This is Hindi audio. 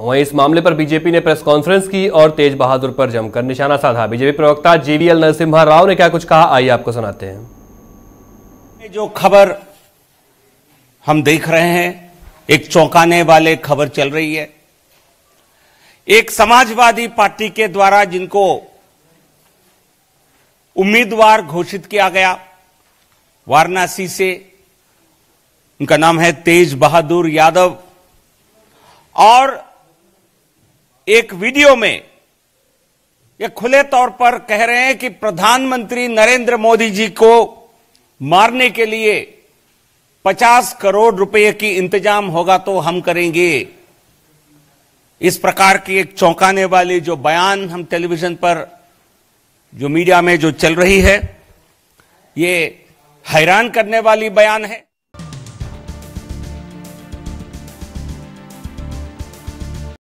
वहीं इस मामले पर बीजेपी ने प्रेस कॉन्फ्रेंस की और तेज बहादुर पर जमकर निशाना साधा बीजेपी प्रवक्ता जीवीएल नरसिम्हा राव ने क्या कुछ कहा आइए आपको सुनाते हैं जो खबर हम देख रहे हैं एक चौंकाने वाले खबर चल रही है एक समाजवादी पार्टी के द्वारा जिनको उम्मीदवार घोषित किया गया वाराणसी से उनका नाम है तेज बहादुर यादव और एक वीडियो में ये खुले तौर पर कह रहे हैं कि प्रधानमंत्री नरेंद्र मोदी जी को मारने के लिए 50 करोड़ रुपए की इंतजाम होगा तो हम करेंगे इस प्रकार की एक चौंकाने वाली जो बयान हम टेलीविजन पर जो मीडिया में जो चल रही है ये हैरान करने वाली बयान है